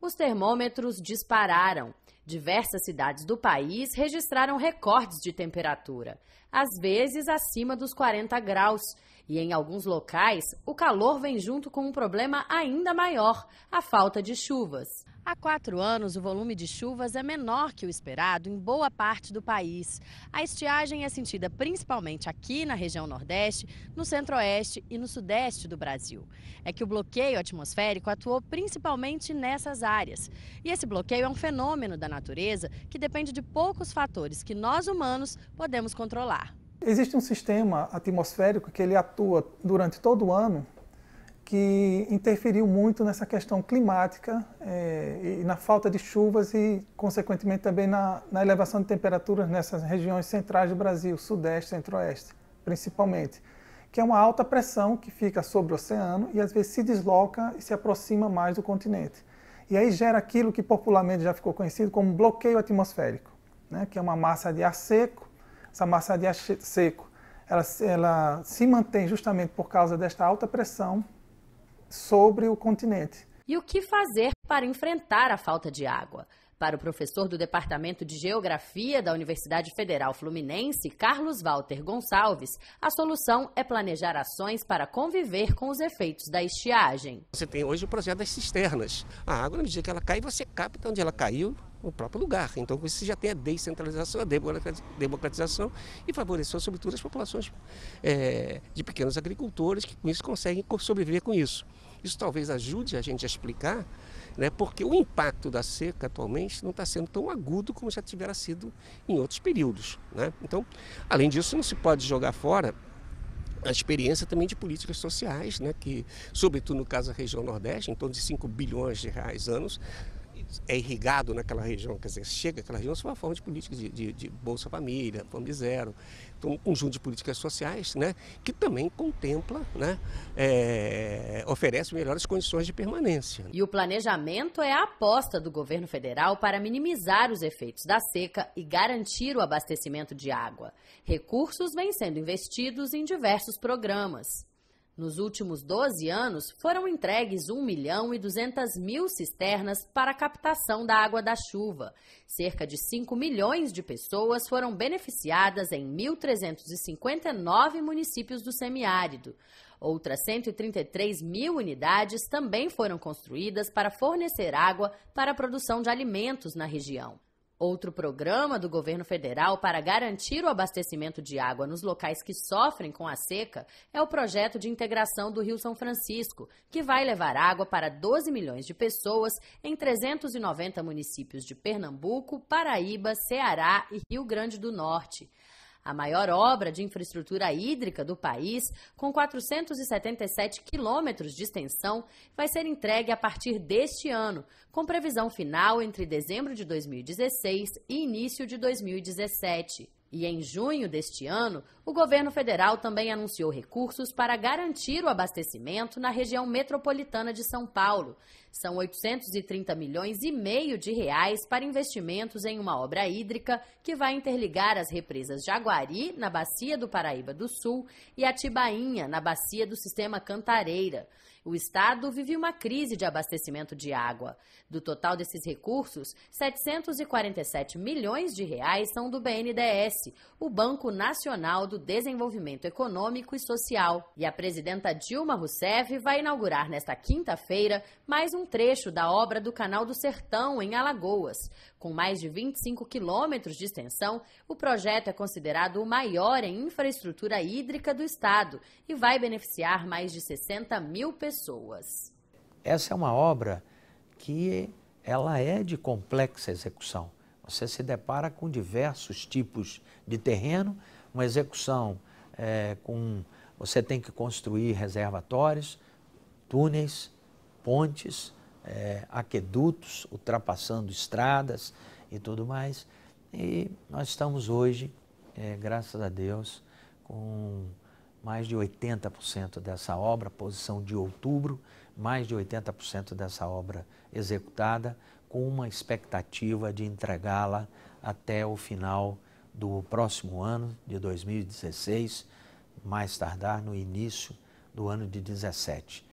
os termômetros dispararam Diversas cidades do país registraram recordes de temperatura, às vezes acima dos 40 graus, e em alguns locais o calor vem junto com um problema ainda maior: a falta de chuvas. Há quatro anos, o volume de chuvas é menor que o esperado em boa parte do país. A estiagem é sentida principalmente aqui na região Nordeste, no Centro-Oeste e no Sudeste do Brasil. É que o bloqueio atmosférico atuou principalmente nessas áreas. E esse bloqueio é um fenômeno da natureza natureza que depende de poucos fatores que nós humanos podemos controlar. Existe um sistema atmosférico que ele atua durante todo o ano que interferiu muito nessa questão climática é, e na falta de chuvas e, consequentemente, também na, na elevação de temperaturas nessas regiões centrais do Brasil, sudeste, centro-oeste, principalmente, que é uma alta pressão que fica sobre o oceano e às vezes se desloca e se aproxima mais do continente. E aí gera aquilo que popularmente já ficou conhecido como bloqueio atmosférico, né? que é uma massa de ar seco. Essa massa de ar seco ela, ela se mantém justamente por causa desta alta pressão sobre o continente. E o que fazer para enfrentar a falta de água? Para o professor do Departamento de Geografia da Universidade Federal Fluminense, Carlos Walter Gonçalves, a solução é planejar ações para conviver com os efeitos da estiagem. Você tem hoje o projeto das cisternas. A água, na medida que ela cai, você capta onde ela caiu no próprio lugar. Então, você já tem a descentralização, a democratização e favoreceu, sobretudo, as populações é, de pequenos agricultores que, com isso, conseguem sobreviver com isso. Isso talvez ajude a gente a explicar, né, porque o impacto da seca atualmente não está sendo tão agudo como já tivera sido em outros períodos. Né? Então, além disso, não se pode jogar fora a experiência também de políticas sociais, né, que, sobretudo no caso da região Nordeste, em torno de 5 bilhões de reais anos, é irrigado naquela região, quer dizer, chega aquela região, isso é uma forma de política de, de, de Bolsa Família, Fome Zero, então, um conjunto de políticas sociais, né, que também contempla, né, é, oferece melhores condições de permanência. E o planejamento é a aposta do governo federal para minimizar os efeitos da seca e garantir o abastecimento de água. Recursos vêm sendo investidos em diversos programas. Nos últimos 12 anos, foram entregues 1 milhão e 200 mil cisternas para a captação da água da chuva. Cerca de 5 milhões de pessoas foram beneficiadas em 1.359 municípios do semiárido. Outras 133 mil unidades também foram construídas para fornecer água para a produção de alimentos na região. Outro programa do governo federal para garantir o abastecimento de água nos locais que sofrem com a seca é o projeto de integração do Rio São Francisco, que vai levar água para 12 milhões de pessoas em 390 municípios de Pernambuco, Paraíba, Ceará e Rio Grande do Norte a maior obra de infraestrutura hídrica do país, com 477 quilômetros de extensão, vai ser entregue a partir deste ano, com previsão final entre dezembro de 2016 e início de 2017. E em junho deste ano, o governo federal também anunciou recursos para garantir o abastecimento na região metropolitana de São Paulo. São 830 milhões e meio de reais para investimentos em uma obra hídrica que vai interligar as represas Jaguari, na bacia do Paraíba do Sul, e Atibainha, na bacia do sistema Cantareira. O estado vive uma crise de abastecimento de água. Do total desses recursos, 747 milhões de reais são do BNDES, o Banco Nacional do Desenvolvimento Econômico e Social. E a presidenta Dilma Rousseff vai inaugurar nesta quinta-feira mais um um trecho da obra do Canal do Sertão, em Alagoas. Com mais de 25 quilômetros de extensão, o projeto é considerado o maior em infraestrutura hídrica do estado e vai beneficiar mais de 60 mil pessoas. Essa é uma obra que ela é de complexa execução. Você se depara com diversos tipos de terreno, uma execução é, com você tem que construir reservatórios, túneis, pontes, é, aquedutos, ultrapassando estradas e tudo mais. E nós estamos hoje, é, graças a Deus, com mais de 80% dessa obra, posição de outubro, mais de 80% dessa obra executada, com uma expectativa de entregá-la até o final do próximo ano, de 2016, mais tardar no início do ano de 17.